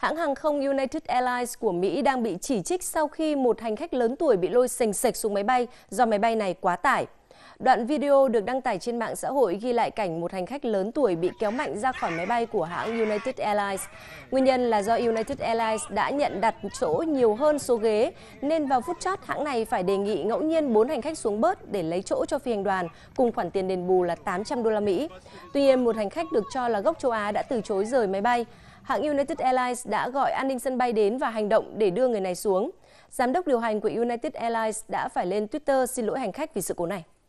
Hãng hàng không United Airlines của Mỹ đang bị chỉ trích sau khi một hành khách lớn tuổi bị lôi sành sạch xuống máy bay do máy bay này quá tải. Đoạn video được đăng tải trên mạng xã hội ghi lại cảnh một hành khách lớn tuổi bị kéo mạnh ra khỏi máy bay của hãng United Airlines. Nguyên nhân là do United Airlines đã nhận đặt chỗ nhiều hơn số ghế, nên vào phút chót hãng này phải đề nghị ngẫu nhiên 4 hành khách xuống bớt để lấy chỗ cho phi hành đoàn, cùng khoản tiền đền bù là 800 đô la Mỹ. Tuy nhiên, một hành khách được cho là gốc châu Á đã từ chối rời máy bay. Hãng United Airlines đã gọi an ninh sân bay đến và hành động để đưa người này xuống. Giám đốc điều hành của United Airlines đã phải lên Twitter xin lỗi hành khách vì sự cố này.